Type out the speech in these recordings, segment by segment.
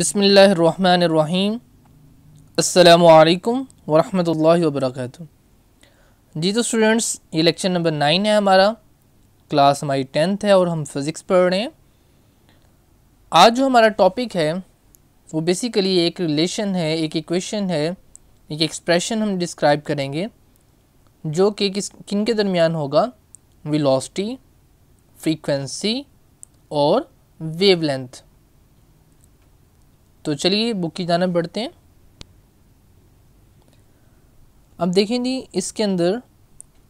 बसमीम् अल्लाम वरहमल वबरक जी तो स्टूडेंट्स ये लेक्चर नंबर नाइन है हमारा क्लास हमारी टेंथ है और हम फिज़िक्स पढ़ रहे हैं आज जो हमारा टॉपिक है वो बेसिकली एक रिलेशन है एक इक्वेशन है एक एक्सप्रेशन हम डिस्क्राइब करेंगे जो कि किस किन के दरमियान होगा वेलोसिटी फ्रीक्वेंसी और वेवलेंथ तो चलिए बुक की जानब बढ़ते हैं अब देखें जी इसके अंदर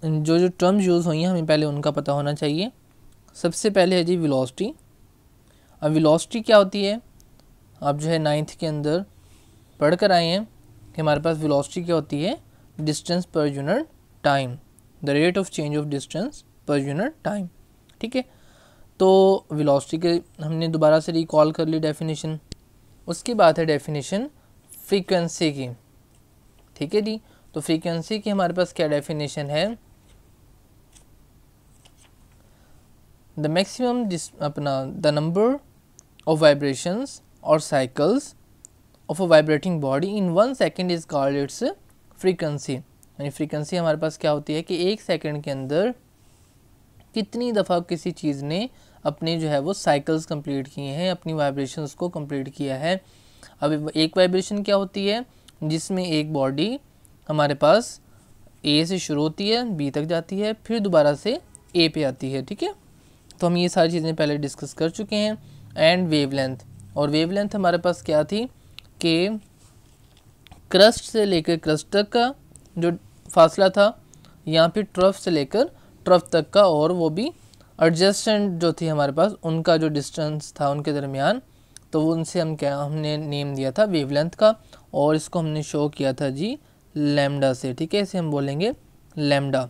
जो जो टर्म्स यूज़ हुई हैं हमें पहले उनका पता होना चाहिए सबसे पहले है जी विलोसटी अब विलोसटी क्या होती है आप जो है नाइन्थ के अंदर पढ़ कर आए हैं कि हमारे पास विलोसटी क्या होती है डिस्टेंस पर unit time the rate of change of distance पर यूनिट टाइम ठीक है तो विलोसटी के हमने दोबारा से रिकॉल कर ली डेफिनेशन उसकी बात है डेफिनेशन फ्रीक्वेंसी की ठीक है जी तो फ्रीक्वेंसी की हमारे पास क्या डेफिनेशन है द मैक्सिमम जिस अपना द नंबर ऑफ वाइब्रेशंस और cycles of a vibrating body in one second is called its frequency यानी फ्रीक्वेंसी हमारे पास क्या होती है कि एक सेकेंड के अंदर कितनी दफ़ा किसी चीज़ ने अपनी जो है वो साइकिल्स कंप्लीट किए हैं अपनी वाइब्रेशंस को कंप्लीट किया है अब एक वाइब्रेशन क्या होती है जिसमें एक बॉडी हमारे पास ए से शुरू होती है बी तक जाती है फिर दोबारा से ए पे आती है ठीक है तो हम ये सारी चीज़ें पहले डिस्कस कर चुके हैं एंड वेवलेंथ और वेवलेंथ हमारे पास क्या थी कि क्रस्ट से लेकर क्रस्ट तक का जो फासला था या फिर ट्रफ से लेकर ट्रफ तक का और वो भी एडजस्टेंट जो थी हमारे पास उनका जो डिस्टेंस था उनके दरमियान तो उनसे हम क्या हमने नेम दिया था वेवलेंथ का और इसको हमने शो किया था जी लेमडा से ठीक है इसे हम बोलेंगे लेमडा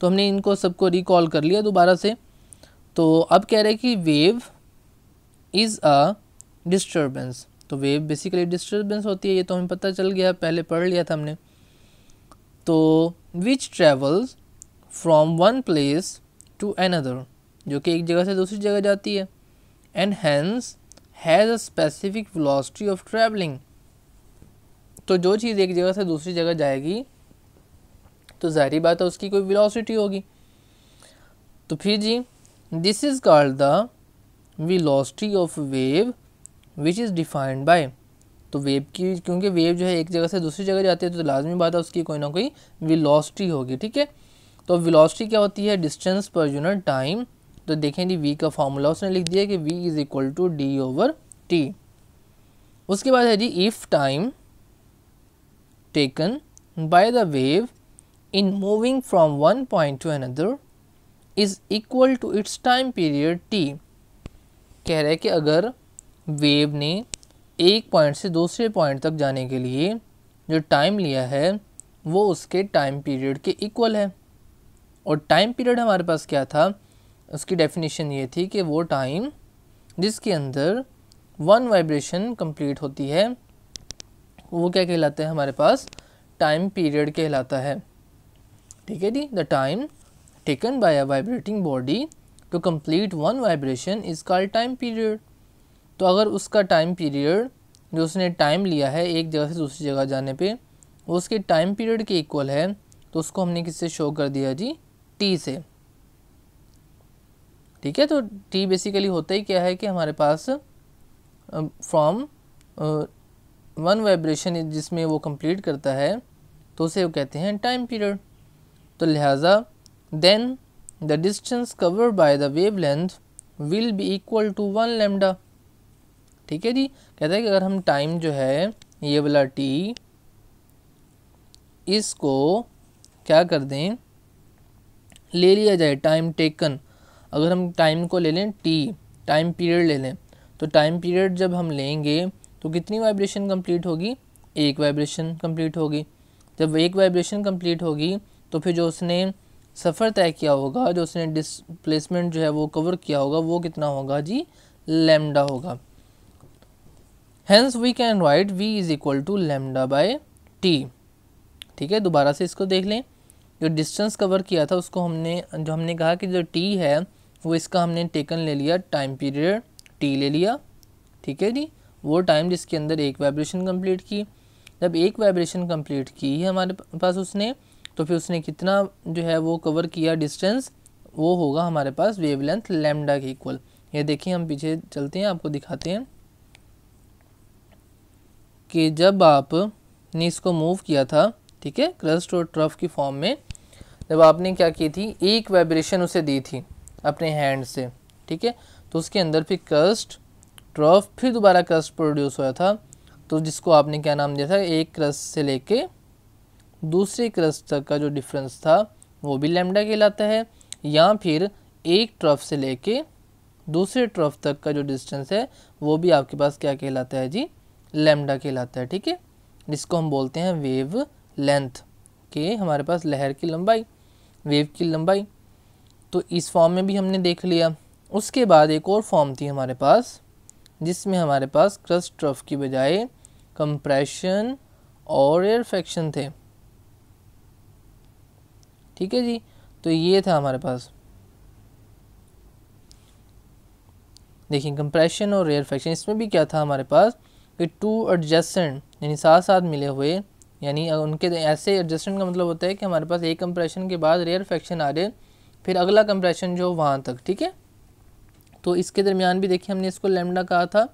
तो हमने इनको सबको रिकॉल कर लिया दोबारा से तो अब कह रहे हैं कि वेव इज़ अ डिस्टर्बेंस तो वेव बेसिकली डिस्टर्बेंस होती है ये तो हमें पता चल गया पहले पढ़ लिया था हमने तो which travels from one place to another जो कि एक जगह से दूसरी जगह जाती है and hence has a specific velocity of travelling तो जो चीज़ एक जगह से दूसरी जगह जाएगी तो जहरी बात है उसकी कोई वेलोसिटी होगी तो फिर जी this is called the velocity of wave which is defined by तो वेव की क्योंकि वेव जो है एक जगह से दूसरी जगह जाती है तो लाजमी बात है उसकी कोई ना कोई वेलोसिटी होगी ठीक है तो वेलोसिटी क्या होती है डिस्टेंस पर यूनिट टाइम तो देखें जी वी का फॉर्मूला उसने लिख दिया कि we is equal to D over T उसके बाद है जी if time taken by the wave in moving from one point to another is equal to its time period T कह रहे हैं कि अगर वेव ने एक पॉइंट से दूसरे पॉइंट तक जाने के लिए जो टाइम लिया है वो उसके टाइम पीरियड के इक्वल है और टाइम पीरियड हमारे पास क्या था उसकी डेफिनेशन ये थी कि वो टाइम जिसके अंदर वन वाइब्रेशन कंप्लीट होती है वो क्या कहलाता है हमारे पास टाइम पीरियड कहलाता है ठीक है जी the time taken by a vibrating body to complete one vibration is called time period तो अगर उसका टाइम पीरियड जो उसने टाइम लिया है एक जगह से दूसरी जगह जाने पर वो उसके टाइम पीरियड के इक्वल है तो उसको हमने किससे शो कर दिया जी टी से ठीक है तो टी बेसिकली होता ही क्या है कि हमारे पास फ्रॉम वन वाइब्रेशन जिसमें वो कंप्लीट करता है तो उसे वो कहते हैं टाइम पीरियड तो लिहाजा then the distance cover by the wavelength will be equal to one lambda ठीक है जी कहता है कि अगर हम टाइम जो है ये वाला टी इसको क्या कर दें ले लिया जाए टाइम टेकन अगर हम टाइम को ले लें टी टाइम पीरियड ले लें तो टाइम पीरियड जब हम लेंगे तो कितनी वाइब्रेशन कंप्लीट होगी एक वाइब्रेशन कंप्लीट होगी जब एक वाइब्रेशन कंप्लीट होगी तो फिर जो उसने सफ़र तय किया होगा जो उसने डिसप्लेसमेंट जो है वो कवर किया होगा वो कितना होगा जी लेमडा होगा hence we can write V is equal to lambda by T ठीक है दोबारा से इसको देख लें जो डिस्टेंस कवर किया था उसको हमने जो हमने कहा कि जो टी है वो इसका हमने टेकन ले लिया टाइम पीरियड टी ले लिया ठीक है जी वो टाइम जिसके अंदर एक वाइब्रेशन कंप्लीट की जब एक वाइब्रेशन कंप्लीट की है हमारे पास उसने तो फिर उसने कितना जो है वो कवर किया डिस्टेंस वो होगा हमारे पास वेव लेंथ लेमडा के इक्वल ये देखिए हम पीछे चलते हैं आपको दिखाते हैं कि जब आपने इसको मूव किया था ठीक है क्रस्ट और ट्रफ की फॉर्म में जब आपने क्या की थी एक वाइब्रेशन उसे दी थी अपने हैंड से ठीक है तो उसके अंदर फिर क्रस्ट ट्रफ फिर दोबारा क्रस्ट प्रोड्यूस हुआ था तो जिसको आपने क्या नाम दिया था एक क्रस्ट से लेके दूसरे क्रस्ट तक का जो डिफरेंस था वो भी लेमडा कहलाता है या फिर एक ट्रफ से लेके दूसरे ट्रफ तक का जो डिस्टेंस है वो भी आपके पास क्या कहलाता है जी लेमडा कहलाता है ठीक है जिसको हम बोलते हैं वेव लेंथ के हमारे पास लहर की लंबाई वेव की लंबाई तो इस फॉर्म में भी हमने देख लिया उसके बाद एक और फॉर्म थी हमारे पास जिसमें हमारे पास क्रस्ट ट्रफ की बजाय कंप्रेशन और एयर फ्रैक्शन थे ठीक है जी तो ये था हमारे पास देखिए कंप्रेशन और रेयर फ्रैक्शन इसमें भी क्या था हमारे पास कि टू एडजस्टेंट यानी साथ साथ मिले हुए यानी उनके ऐसे एडजस्टमेंट का मतलब होता है कि हमारे पास एक कंप्रेशन के बाद रेयर फ्रैक्शन आ रहे फिर अगला कंप्रेशन जो वहाँ तक ठीक है तो इसके दरमियान भी देखिए हमने इसको लेमडा कहा था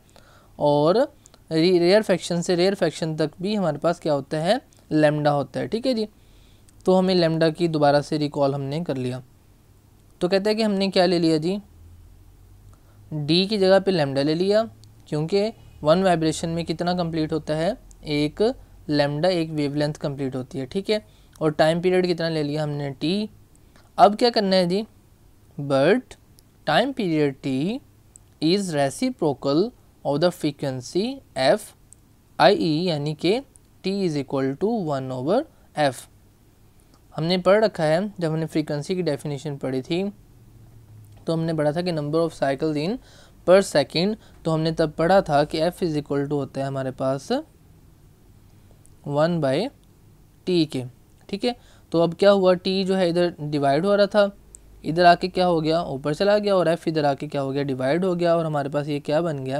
और रेयर फ्रैक्शन से रेयर फ्रैक्शन तक भी हमारे पास क्या होता है लेमडा होता है ठीक है जी तो हमें लेमडा की दोबारा से रिकॉल हमने कर लिया तो कहते हैं कि हमने क्या ले लिया जी डी की जगह पे लेमडा ले लिया क्योंकि वन वाइब्रेशन में कितना कंप्लीट होता है एक लेमडा एक वेवलेंथ कंप्लीट होती है ठीक है और टाइम पीरियड कितना ले लिया हमने टी अब क्या करना है जी but time period T is reciprocal of the frequency F I E यानी कि T is equal to one over F हमने पढ़ रखा है जब हमने फ्रीक्वेंसी की डेफिनेशन पढ़ी थी तो हमने पढ़ा था कि नंबर ऑफ़ साइकिल इन पर सेकेंड तो हमने तब पढ़ा था कि एफ़ इज़ इक्वल टू होता है हमारे पास वन बाई टी के ठीक है तो अब क्या हुआ टी जो है इधर डिवाइड हो रहा था इधर आके क्या हो गया ऊपर चला गया और एफ़ इधर आके क्या हो गया डिवाइड हो गया और हमारे पास ये क्या बन गया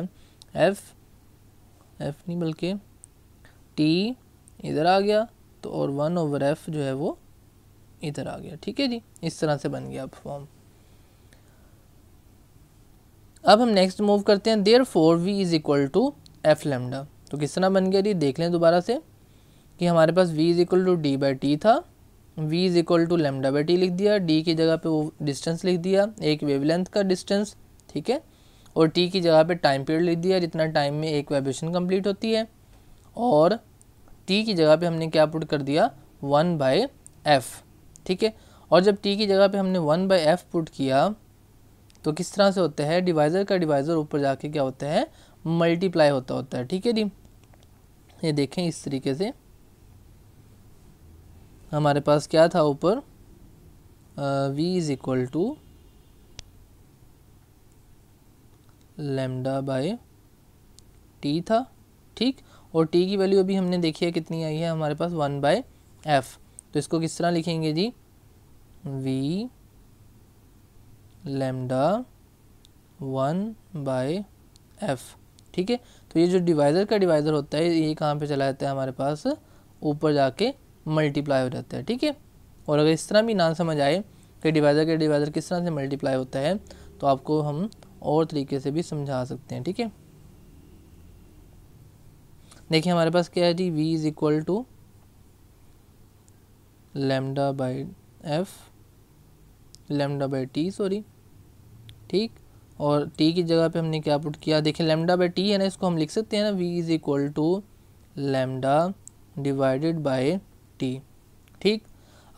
एफ़ एफ़ नहीं बल्कि टी इधर आ गया तो और वन ओवर एफ़ जो है वो इधर आ गया ठीक है जी इस तरह से बन गया अब फॉर्म अब हम नेक्स्ट मूव करते हैं therefore V is equal to F lambda तो किस तरह बन गया जी देख लें दोबारा से कि हमारे पास v is equal to D by T था v is equal to lambda by T लिख दिया d की जगह पे वो डिस्टेंस लिख दिया एक वेवलेंथ का डिस्टेंस ठीक है और टी की जगह पे टाइम पीरियड लिख दिया जितना टाइम में एक वाइब्रेशन कंप्लीट होती है और टी की जगह पे हमने क्या पुट कर दिया वन बाई एफ़ ठीक है और जब टी की जगह पे हमने वन बाई एफ़ पुट किया तो किस तरह से होता है डिवाइज़र का डिवाइज़र ऊपर जाके क्या होता है मल्टीप्लाई होता होता है ठीक है जी ये देखें इस तरीके से हमारे पास क्या था ऊपर v is equal to lambda by T था ठीक और टी की वैल्यू अभी हमने देखी है कितनी आई है हमारे पास वन बाय एफ तो इसको किस तरह लिखेंगे जी V lambda one by F ठीक है तो ये जो डिवाइज़र का डिवाइज़र होता है ये कहाँ पे चला जाता है हमारे पास ऊपर जाके मल्टीप्लाई हो जाता है ठीक है और अगर इस तरह भी ना समझ आए कि डिवाइजर के डिवाइजर किस तरह से मल्टीप्लाई होता है तो आपको हम और तरीके से भी समझा सकते हैं ठीक है देखिए हमारे पास क्या है जी v is equal to lambda by F lambda by T sorry ठीक और t की जगह पे हमने क्या पुट किया देखिए लेमडा बाई टी है ना इसको हम लिख सकते हैं ना v is equal to lambda divided by T ठीक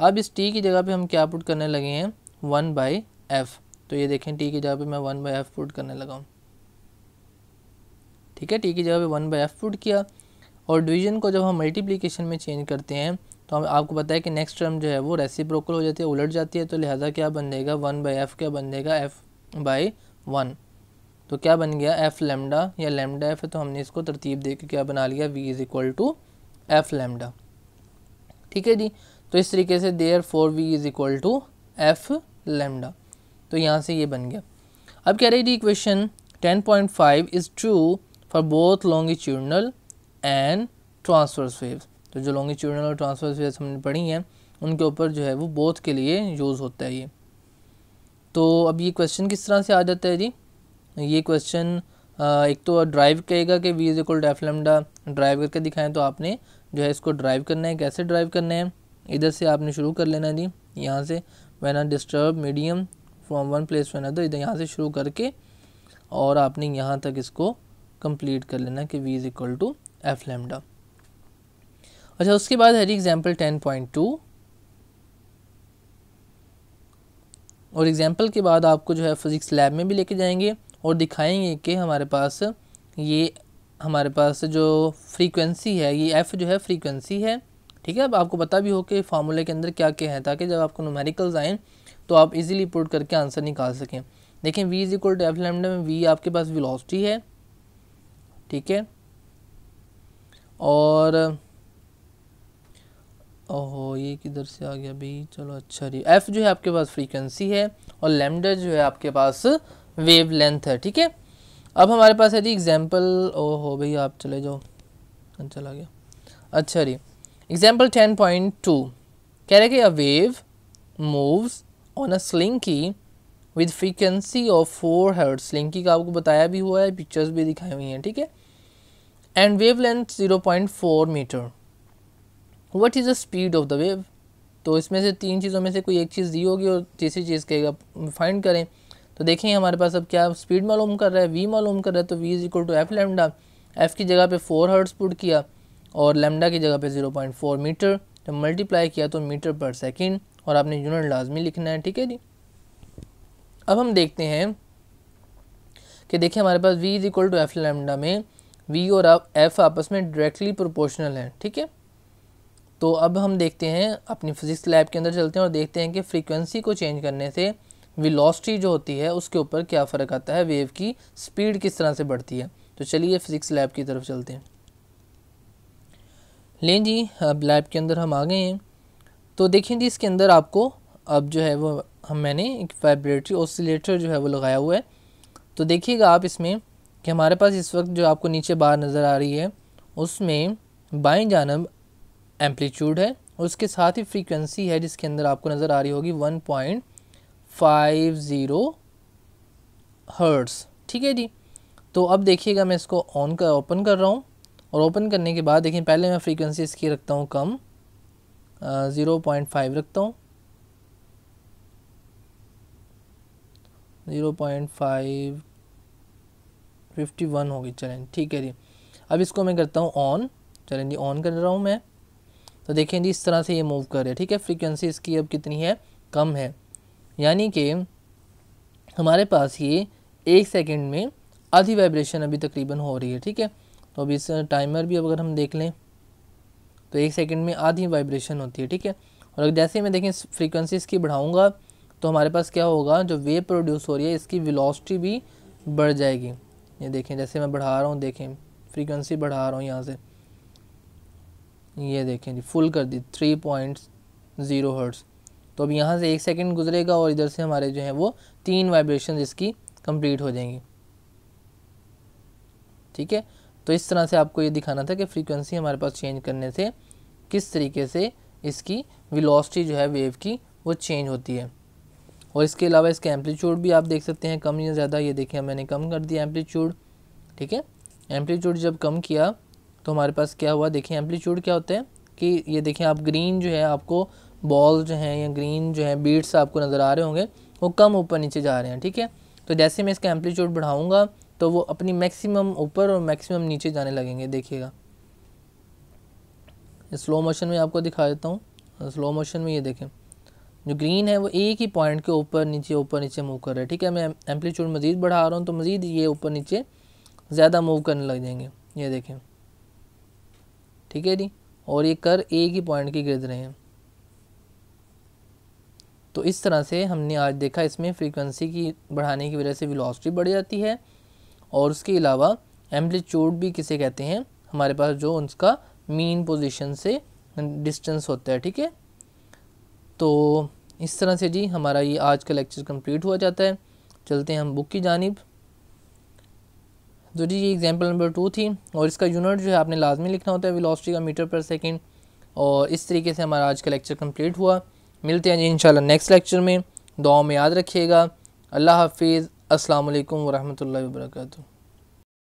अब इस टी की जगह पे हम क्या पुट करने लगे हैं वन बाई एफ़ तो ये देखें टी की जगह पे मैं वन बाई एफ़ पुट करने लगा हूँ ठीक है टी की जगह पे वन बाई एफ़ पुट किया और डिवीजन को जब हम मल्टीप्लिकेशन में चेंज करते हैं तो हम आपको पता है कि नेक्स्ट टर्म जो है वो रेसिप्रोकल हो जाती है उलट जाती है तो लिहाजा क्या बन जाएगा वन बाई एफ़ क्या बन जाएगा एफ़ बाई वन तो क्या बन गया एफ़ लेमडा या लेमडा एफ़ है तो हमने इसको तरतीब दे के क्या बना लिया V is equal to F lambda ठीक है जी तो इस तरीके से therefore V is equal to F lambda तो यहाँ से ये बन गया अब कह रही थी equation ten point five is true for both longitudinal and transverse waves तो जो लॉन्गिट्यूडनल और ट्रांसफर्स वेव्स हमने पढ़ी हैं उनके ऊपर जो है वो बोथ के लिए यूज़ होता है ये तो अब ये क्वेश्चन किस तरह से आ जाता है जी ये क्वेश्चन एक तो ड्राइव कहेगा कि V is equal to F lambda derive करके दिखाएं तो आपने जो है इसको ड्राइव करना है कैसे ड्राइव करना है इधर से आपने शुरू कर लेना जी यहाँ से when are disturb medium from one place to another इधर यहाँ से शुरू करके और आपने यहाँ तक इसको कंप्लीट कर लेना कि we is equal to F lambda अच्छा उसके बाद है जी एग्जाम्पल टेन पॉइंट टू और एग्जाम्पल के बाद आपको जो है फिज़िक्स लैब में भी लेके जाएंगे और दिखाएंगे कि हमारे पास ये हमारे पास जो फ्रीक्वेंसी है ये एफ़ जो है फ्रीक्वेंसी है ठीक है अब आपको पता भी हो कि फार्मूले के अंदर क्या क्या है ताकि जब आपको नोमेरिकल्स आएँ तो आप इजीली पुट करके आंसर निकाल सकें देखें v is equal to F lambda में वी आपके पास वेलोसिटी है ठीक है और ओहो ये किधर से आ गया भाई चलो अच्छा रही एफ़ जो है आपके पास फ्रीक्वेंसी है और लेमडा जो है आपके पास वेव लेंथ है ठीक है अब हमारे पास है जी एग्जाम्पल ओ हो भाई आप चले जाओ चला अच्छा गया अच्छा जी एग्जाम्पल टेन पॉइंट टू कह रहे कि a wave moves on a slinky with frequency of four hertz slinky का आपको बताया भी हुआ है पिक्चर्स भी दिखाई हुई हैं ठीक है and wavelength zero point four metre what is the speed of the wave तो इसमें से तीन चीज़ों में से कोई एक चीज़ दी होगी और तीसरी चीज़ कहेगा फाइंड करें तो देखें हमारे पास अब क्या स्पीड मालूम कर रहा है वी मालूम कर रहा है तो v is equal to F lambda f की जगह पे फोर हर्ट्स पुट किया और लेमडा की जगह पे ज़ीरो पॉइंट फोर मीटर जब मल्टीप्लाई किया तो मीटर पर सेकेंड और आपने यूनिट लाजमी लिखना है ठीक है जी अब हम देखते हैं कि देखिए हमारे पास v is equal to F lambda में वी और एफ आपस में डायरेक्टली प्रोपोर्शनल है ठीक है तो अब हम देखते हैं अपनी फिज़िक्स लैब के अंदर चलते हैं और देखते हैं कि फ्रीक्वेंसी को चेंज करने से वेलोसिटी जो होती है उसके ऊपर क्या फ़र्क आता है वेव की स्पीड किस तरह से बढ़ती है तो चलिए फिज़िक्स लैब की तरफ चलते हैं लें जी अब लैब के अंदर हम आ गए हैं तो देखें जी इसके अंदर आपको अब जो है वो हम मैंने एक वाइब्रेटरी ऑसिलेटर जो है वो लगाया हुआ है तो देखिएगा आप इसमें कि हमारे पास इस वक्त जो आपको नीचे बाहर नज़र आ रही है उसमें बाएं जानब एम्पलीट्यूड है उसके साथ ही फ्रीक्वेंसी है जिसके अंदर आपको नज़र आ रही होगी one point five zero hertz ठीक है जी तो अब देखिएगा मैं इसको ऑन कर ओपन कर रहा हूँ और ओपन करने के बाद देखिए पहले मैं फ्रीक्वेंसी इसकी रखता हूँ कम ज़ीरो पॉइंट फाइव रखता हूँ zero point five fifty one होगी चलें ठीक है जी अब इसको मैं करता हूँ ऑन चलें जी ऑन कर रहा हूँ मैं तो देखें जी इस तरह से ये मूव कर रहा है ठीक है फ्रीक्वेंसी इसकी अब कितनी है कम है यानी कि हमारे पास ये एक सेकेंड में आधी वाइब्रेशन अभी तकरीबन हो रही है ठीक है तो अभी इस टाइमर भी अगर हम देख लें तो एक सेकेंड में आधी वाइब्रेशन होती है ठीक है और जैसे मैं देखें फ्रीक्वेंसी इसकी बढ़ाऊँगा तो हमारे पास क्या होगा जो वेव प्रोड्यूस हो रही है इसकी विलोसटी भी बढ़ जाएगी ये देखें जैसे मैं बढ़ा रहा हूँ देखें फ्रीक्वेंसी बढ़ा रहा हूँ यहाँ से ये देखें जी फुल कर दी थ्री पॉइंट ज़ीरो हर्ट्स तो अब यहाँ से एक सेकेंड गुजरेगा और इधर से हमारे जो है वो तीन वाइब्रेशन इसकी कंप्लीट हो जाएंगी ठीक है तो इस तरह से आपको ये दिखाना था कि फ्रीक्वेंसी हमारे पास चेंज करने से किस तरीके से इसकी विलोसटी जो है वेव की वो चेंज होती है और इसके अलावा इसका एम्पलीट्यूड भी आप देख सकते हैं कम या ज़्यादा ये देखिए मैंने कम कर दिया एम्पलीट्यूड ठीक है एम्पलीट्यूड जब कम किया तो हमारे पास क्या हुआ देखिए एम्पलीट्यूड क्या होता है कि ये देखें आप ग्रीन जो है आपको बॉल जो हैं या ग्रीन जो हैं बीट्स आपको नज़र आ रहे होंगे वो कम ऊपर नीचे जा रहे हैं ठीक है तो जैसे मैं इसका एम्पलीट्यूड बढ़ाऊँगा तो वो अपनी मैक्सिमम ऊपर और मैक्सिमम नीचे जाने लगेंगे देखिएगा स्लो मोशन में आपको दिखा देता हूँ स्लो मोशन में ये देखें जो ग्रीन है वो एक ही पॉइंट के ऊपर नीचे ऊपर नीचे मूव कर रहा है ठीक है मैं एम्पलीट्यूड मज़ीद बढ़ा रहा हूँ तो मज़ीद ये ऊपर नीचे ज़्यादा मूव करने लग जाएंगे ये देखें ठीक है जी और ये कर एक ही पॉइंट के गिरद रहे हैं तो इस तरह से हमने आज देखा इसमें फ्रीक्वेंसी की बढ़ाने की वजह से वेलोसिटी बढ़ जाती है और उसके अलावा एम्पलीट्यूड भी किसे कहते हैं हमारे पास जो उनका मीन पोजीशन से डिस्टेंस होता है ठीक है तो इस तरह से जी हमारा ये आज का लेक्चर कंप्लीट हुआ जाता है चलते हैं हम बुक की जानब जो तो जी ये एग्जाम्पल नंबर टू थी और इसका यूनिट जो है आपने लाजमी लिखना होता है वेलोसिटी का मीटर पर सेकेंड और इस तरीके से हमारा आज का लेक्चर कंप्लीट हुआ मिलते हैं जी इन नेक्स्ट लेक्चर में दुआ में याद रखिएगा अल्लाह हाफिज़ असलकम वरहमल वर्का